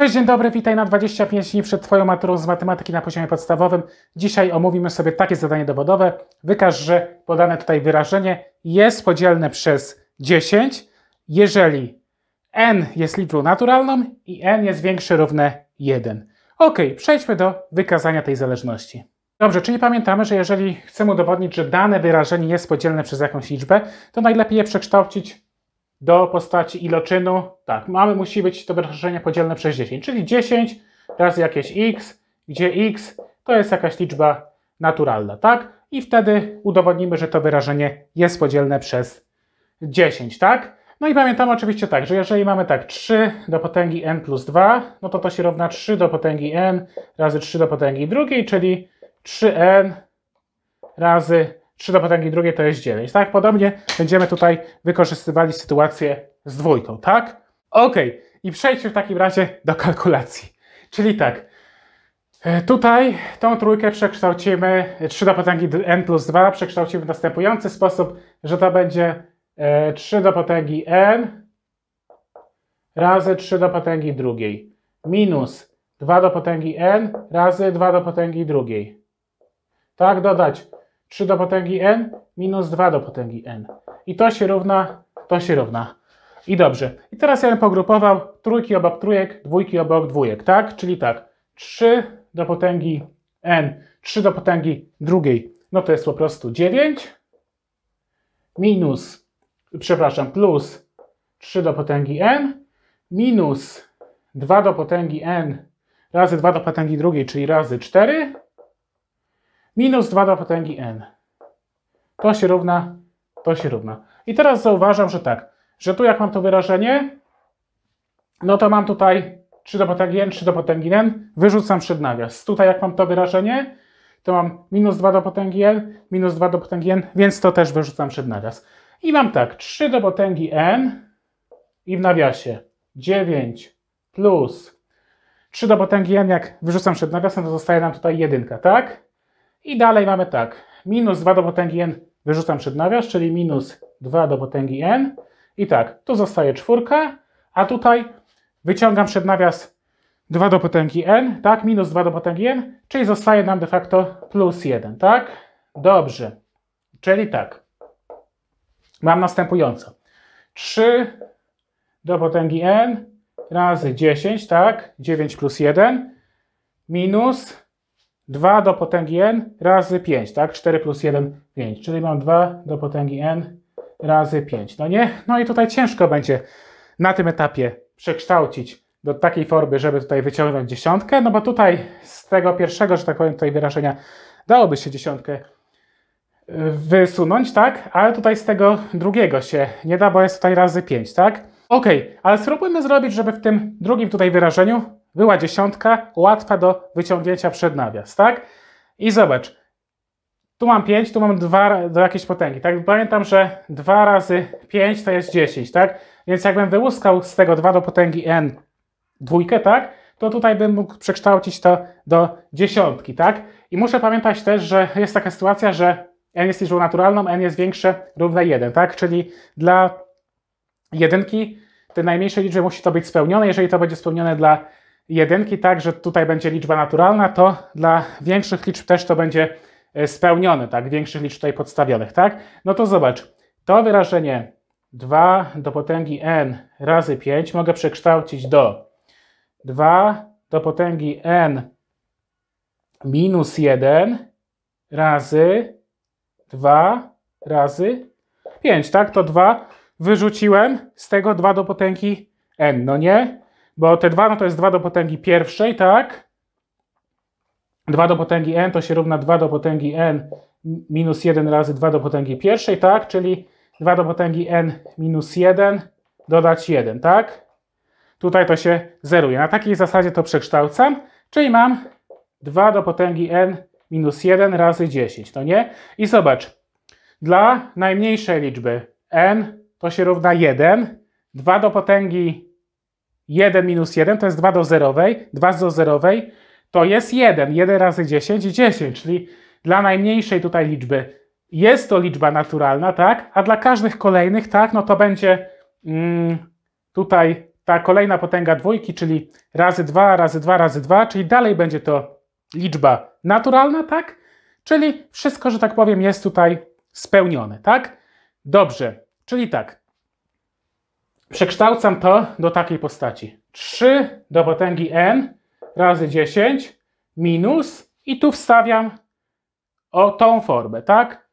Cześć, dzień dobry, witaj na 25 dni przed Twoją maturą z matematyki na poziomie podstawowym. Dzisiaj omówimy sobie takie zadanie dowodowe. Wykaż, że podane tutaj wyrażenie jest podzielne przez 10, jeżeli n jest liczbą naturalną i n jest większe równe 1. Ok, przejdźmy do wykazania tej zależności. Dobrze, czyli pamiętamy, że jeżeli chcemy udowodnić, że dane wyrażenie jest podzielne przez jakąś liczbę, to najlepiej je przekształcić do postaci iloczynu, tak, mamy, musi być to wyrażenie podzielne przez 10, czyli 10 razy jakieś x, gdzie x to jest jakaś liczba naturalna, tak? I wtedy udowodnimy, że to wyrażenie jest podzielne przez 10, tak? No i pamiętamy oczywiście tak, że jeżeli mamy tak 3 do potęgi n plus 2, no to to się równa 3 do potęgi n razy 3 do potęgi drugiej, czyli 3n razy 3 do potęgi drugiej to jest 9, tak? Podobnie będziemy tutaj wykorzystywali sytuację z dwójką, tak? Ok, i przejdźmy w takim razie do kalkulacji. Czyli tak, e, tutaj tą trójkę przekształcimy, 3 e, do potęgi n plus 2 przekształcimy w następujący sposób, że to będzie 3 e, do potęgi n razy 3 do potęgi drugiej minus 2 do potęgi n razy 2 do potęgi drugiej. Tak, dodać 3 do potęgi n minus 2 do potęgi n. I to się równa, to się równa. I dobrze. I teraz ja bym pogrupował trójki obok trójek, dwójki obok dwójek, tak? Czyli tak, 3 do potęgi n, 3 do potęgi drugiej, no to jest po prostu 9 minus, przepraszam, plus 3 do potęgi n minus 2 do potęgi n razy 2 do potęgi drugiej, czyli razy 4 minus 2 do potęgi n. To się równa, to się równa. I teraz zauważam, że tak, że tu jak mam to wyrażenie, no to mam tutaj 3 do potęgi n, 3 do potęgi n, wyrzucam przed nawias. Tutaj jak mam to wyrażenie, to mam minus 2 do potęgi n, minus 2 do potęgi n, więc to też wyrzucam przed nawias. I mam tak, 3 do potęgi n i w nawiasie 9 plus 3 do potęgi n, jak wyrzucam przed nawiasem, to zostaje nam tutaj jedynka, tak? I dalej mamy tak, minus 2 do potęgi n wyrzucam przed nawias, czyli minus 2 do potęgi n. I tak, tu zostaje czwórka, a tutaj wyciągam przed nawias 2 do potęgi n, tak, minus 2 do potęgi n, czyli zostaje nam de facto plus 1, tak? Dobrze, czyli tak, mam następująco. 3 do potęgi n razy 10, tak, 9 plus 1, minus 2 do potęgi n razy 5, tak? 4 plus 1, 5, czyli mam 2 do potęgi n razy 5, no nie? No i tutaj ciężko będzie na tym etapie przekształcić do takiej formy, żeby tutaj wyciągnąć dziesiątkę, no bo tutaj z tego pierwszego, że tak powiem, tutaj wyrażenia dałoby się dziesiątkę y, wysunąć, tak? Ale tutaj z tego drugiego się nie da, bo jest tutaj razy 5, tak? Ok, ale spróbujmy zrobić, żeby w tym drugim tutaj wyrażeniu była dziesiątka, łatwa do wyciągnięcia przed nawias, tak? I zobacz, tu mam 5, tu mam 2 do jakiejś potęgi, tak? Pamiętam, że 2 razy 5 to jest 10, tak? Więc jakbym wyłuskał z tego 2 do potęgi n dwójkę, tak? To tutaj bym mógł przekształcić to do dziesiątki, tak? I muszę pamiętać też, że jest taka sytuacja, że n jest liczbą naturalną, n jest większe równe 1, tak? Czyli dla jedynki tej najmniejszej liczby musi to być spełnione. Jeżeli to będzie spełnione dla jedynki, tak, że tutaj będzie liczba naturalna, to dla większych liczb też to będzie e, spełnione, tak, większych liczb tutaj podstawionych, tak? No to zobacz, to wyrażenie 2 do potęgi n razy 5 mogę przekształcić do 2 do potęgi n minus 1 razy 2 razy 5, tak? To 2 wyrzuciłem z tego 2 do potęgi n, no nie? Bo te 2 no to jest 2 do potęgi pierwszej, tak? 2 do potęgi n to się równa 2 do potęgi n minus 1 razy 2 do potęgi pierwszej, tak? Czyli 2 do potęgi n minus 1 dodać 1, tak? Tutaj to się zeruje. Na takiej zasadzie to przekształcam, czyli mam 2 do potęgi n minus 1 razy 10, to no nie? I zobacz, dla najmniejszej liczby n to się równa 1, 2 do potęgi 1 minus 1 to jest 2 do 0, 2 do 0 to jest 1. 1 razy 10 i 10, czyli dla najmniejszej tutaj liczby jest to liczba naturalna, tak? A dla każdych kolejnych, tak, no to będzie mm, tutaj ta kolejna potęga dwójki, czyli razy 2, razy 2, razy 2, czyli dalej będzie to liczba naturalna, tak? Czyli wszystko, że tak powiem, jest tutaj spełnione, tak? Dobrze, czyli tak, Przekształcam to do takiej postaci. 3 do potęgi n razy 10 minus i tu wstawiam o tą formę, tak?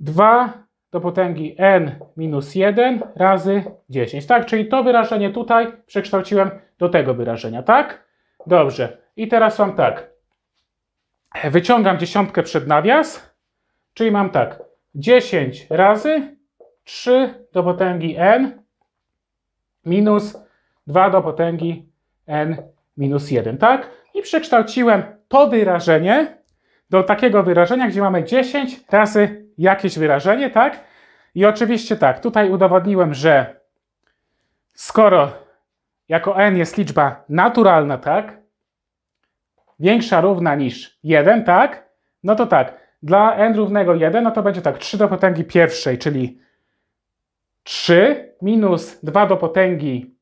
2 do potęgi n minus 1 razy 10, tak? Czyli to wyrażenie tutaj przekształciłem do tego wyrażenia, tak? Dobrze. I teraz mam tak. Wyciągam dziesiątkę przed nawias, czyli mam tak. 10 razy 3 do potęgi n minus 2 do potęgi n minus 1, tak? I przekształciłem to wyrażenie do takiego wyrażenia, gdzie mamy 10 razy jakieś wyrażenie, tak? I oczywiście tak, tutaj udowodniłem, że skoro jako n jest liczba naturalna, tak? Większa równa niż 1, tak? No to tak, dla n równego 1, no to będzie tak, 3 do potęgi pierwszej, czyli 3 minus 2 do potęgi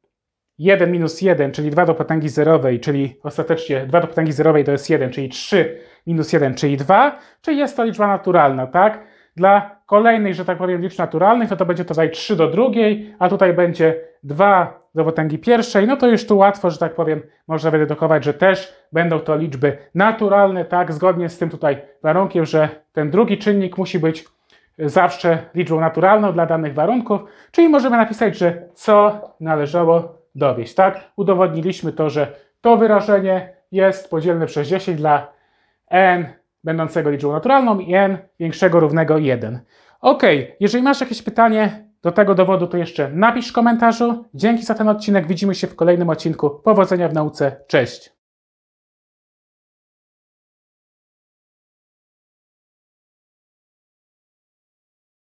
1 minus 1, czyli 2 do potęgi zerowej, czyli ostatecznie 2 do potęgi zerowej to jest 1, czyli 3 minus 1, czyli 2, czyli jest to liczba naturalna, tak? Dla kolejnej, że tak powiem, liczb naturalnych, to, no to będzie tutaj 3 do drugiej, a tutaj będzie 2 do potęgi pierwszej, no to już tu łatwo, że tak powiem, można wydedukować, że też będą to liczby naturalne, tak? Zgodnie z tym tutaj warunkiem, że ten drugi czynnik musi być zawsze liczbą naturalną dla danych warunków, czyli możemy napisać, że co należało dowieść. Tak? Udowodniliśmy to, że to wyrażenie jest podzielne przez 10 dla n będącego liczbą naturalną i n większego równego 1. Ok, jeżeli masz jakieś pytanie do tego dowodu, to jeszcze napisz w komentarzu. Dzięki za ten odcinek, widzimy się w kolejnym odcinku. Powodzenia w nauce, cześć!